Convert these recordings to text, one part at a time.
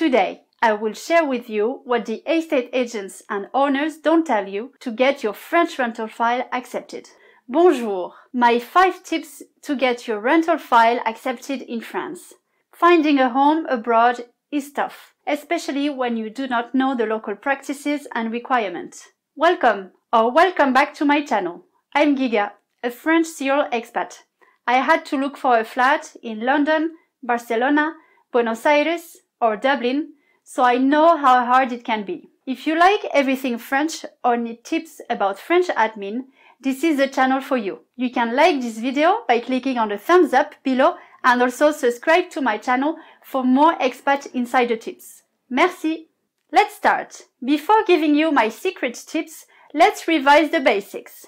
Today, I will share with you what the estate agents and owners don't tell you to get your French rental file accepted. Bonjour! My 5 tips to get your rental file accepted in France. Finding a home abroad is tough, especially when you do not know the local practices and requirements. Welcome or welcome back to my channel. I'm Giga, a French serial expat. I had to look for a flat in London, Barcelona, Buenos Aires, or Dublin, so I know how hard it can be. If you like everything French or need tips about French admin, this is the channel for you. You can like this video by clicking on the thumbs up below and also subscribe to my channel for more expat insider tips. Merci! Let's start. Before giving you my secret tips, let's revise the basics.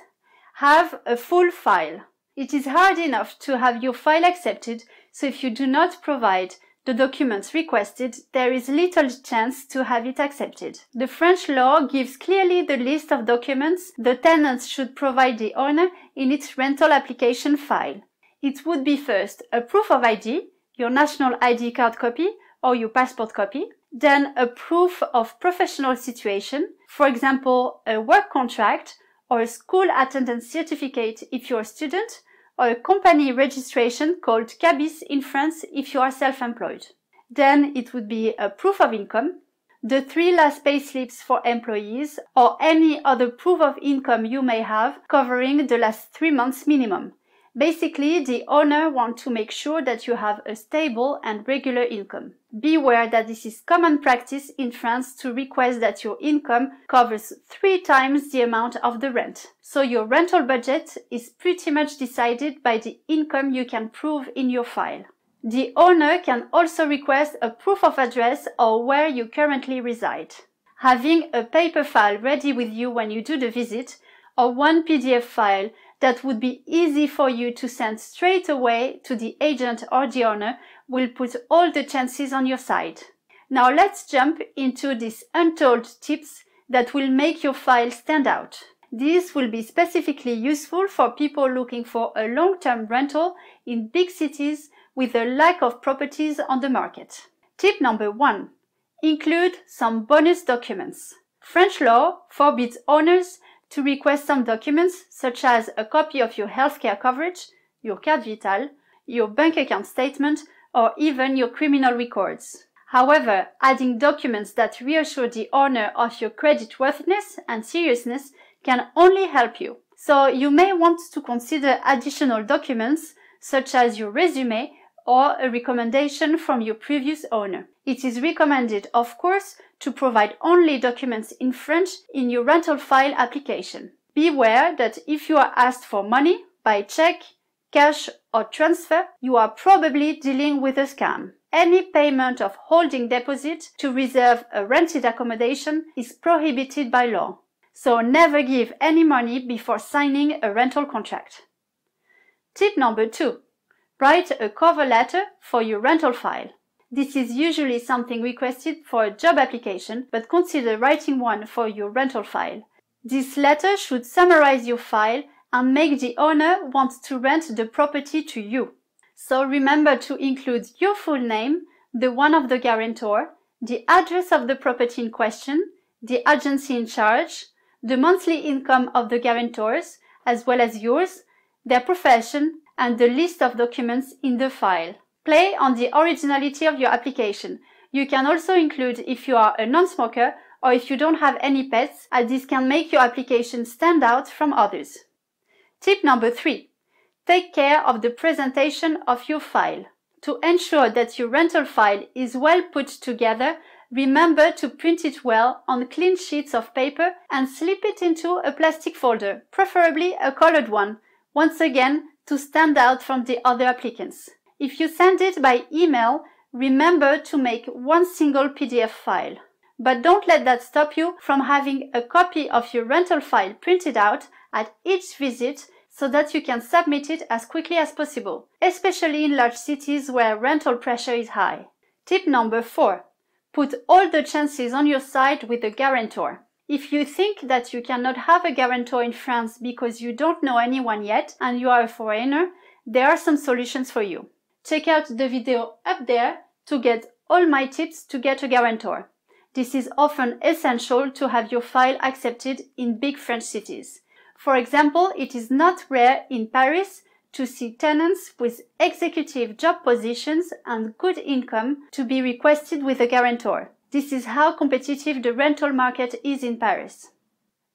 Have a full file. It is hard enough to have your file accepted, so if you do not provide the documents requested, there is little chance to have it accepted. The French law gives clearly the list of documents the tenants should provide the owner in its rental application file. It would be first a proof of ID, your national ID card copy or your passport copy, then a proof of professional situation, for example, a work contract or a school attendance certificate if you're a student, or a company registration called CABIS in France if you are self-employed. Then it would be a proof of income, the three last payslips for employees or any other proof of income you may have covering the last three months minimum. Basically, the owner wants to make sure that you have a stable and regular income. Beware that this is common practice in France to request that your income covers three times the amount of the rent. So your rental budget is pretty much decided by the income you can prove in your file. The owner can also request a proof of address or where you currently reside. Having a paper file ready with you when you do the visit or one PDF file that would be easy for you to send straight away to the agent or the owner will put all the chances on your side. Now let's jump into these untold tips that will make your file stand out. These will be specifically useful for people looking for a long-term rental in big cities with a lack of properties on the market. Tip number one, include some bonus documents. French law forbids owners to request some documents such as a copy of your healthcare coverage, your carte vitale, your bank account statement, or even your criminal records. However, adding documents that reassure the owner of your credit worthiness and seriousness can only help you. So you may want to consider additional documents such as your resume or a recommendation from your previous owner. It is recommended, of course, to provide only documents in French in your rental file application. Beware that if you are asked for money by check, cash or transfer, you are probably dealing with a scam. Any payment of holding deposit to reserve a rented accommodation is prohibited by law. So never give any money before signing a rental contract. Tip number two. Write a cover letter for your rental file. This is usually something requested for a job application, but consider writing one for your rental file. This letter should summarize your file and make the owner want to rent the property to you. So remember to include your full name, the one of the guarantor, the address of the property in question, the agency in charge, the monthly income of the guarantors, as well as yours, their profession, and the list of documents in the file. Play on the originality of your application. You can also include if you are a non-smoker or if you don't have any pets, as this can make your application stand out from others. Tip number three. Take care of the presentation of your file. To ensure that your rental file is well put together, remember to print it well on clean sheets of paper and slip it into a plastic folder, preferably a colored one. Once again, to stand out from the other applicants. If you send it by email, remember to make one single PDF file. But don't let that stop you from having a copy of your rental file printed out at each visit so that you can submit it as quickly as possible, especially in large cities where rental pressure is high. Tip number four, put all the chances on your side with a guarantor. If you think that you cannot have a guarantor in France because you don't know anyone yet and you are a foreigner, there are some solutions for you. Check out the video up there to get all my tips to get a guarantor. This is often essential to have your file accepted in big French cities. For example, it is not rare in Paris to see tenants with executive job positions and good income to be requested with a guarantor. This is how competitive the rental market is in Paris.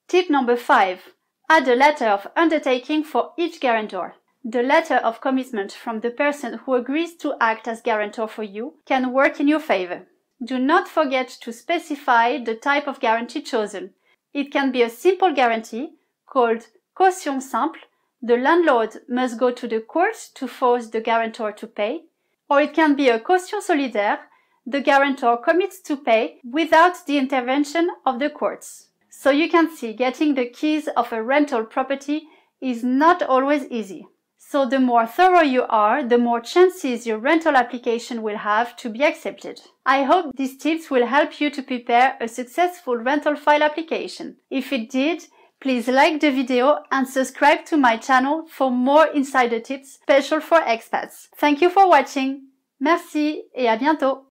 Tip number five. Add a letter of undertaking for each guarantor. The letter of commitment from the person who agrees to act as guarantor for you can work in your favor. Do not forget to specify the type of guarantee chosen. It can be a simple guarantee called caution simple. The landlord must go to the court to force the guarantor to pay. Or it can be a caution solidaire the guarantor commits to pay without the intervention of the courts. So you can see getting the keys of a rental property is not always easy. So the more thorough you are, the more chances your rental application will have to be accepted. I hope these tips will help you to prepare a successful rental file application. If it did, please like the video and subscribe to my channel for more insider tips special for expats. Thank you for watching. Merci et à bientôt.